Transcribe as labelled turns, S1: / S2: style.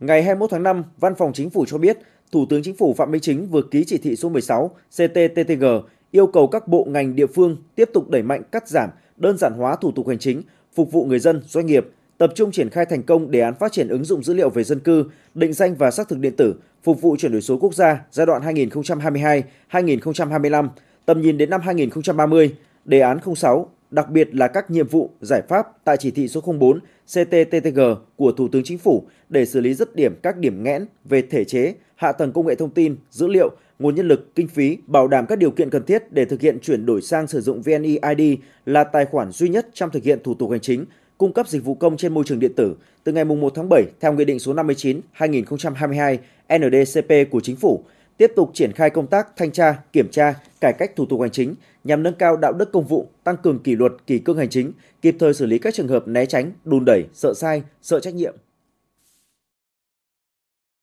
S1: Ngày 21 tháng 5, Văn phòng Chính phủ cho biết, Thủ tướng Chính phủ Phạm Minh Chính vừa ký chỉ thị số 16 CTTTG yêu cầu các bộ ngành địa phương tiếp tục đẩy mạnh cắt giảm, đơn giản hóa thủ tục hành chính, phục vụ người dân, doanh nghiệp, tập trung triển khai thành công đề án phát triển ứng dụng dữ liệu về dân cư, định danh và xác thực điện tử, phục vụ chuyển đổi số quốc gia giai đoạn 2022-2025, tầm nhìn đến năm 2030, đề án 06 đặc biệt là các nhiệm vụ, giải pháp tại chỉ thị số 04 CTTTG của Thủ tướng Chính phủ để xử lý dứt điểm các điểm nghẽn về thể chế, hạ tầng công nghệ thông tin, dữ liệu, nguồn nhân lực, kinh phí, bảo đảm các điều kiện cần thiết để thực hiện chuyển đổi sang sử dụng VNeID là tài khoản duy nhất trong thực hiện thủ tục hành chính, cung cấp dịch vụ công trên môi trường điện tử từ ngày 1 tháng 7 theo Nghị định số 59-2022 NDCP của Chính phủ – tiếp tục triển khai công tác thanh tra, kiểm tra, cải cách thủ tục hành chính nhằm nâng cao đạo đức công vụ, tăng cường kỷ luật, kỷ cương hành chính, kịp thời xử lý các trường hợp né tránh, đùn đẩy, sợ sai, sợ trách nhiệm,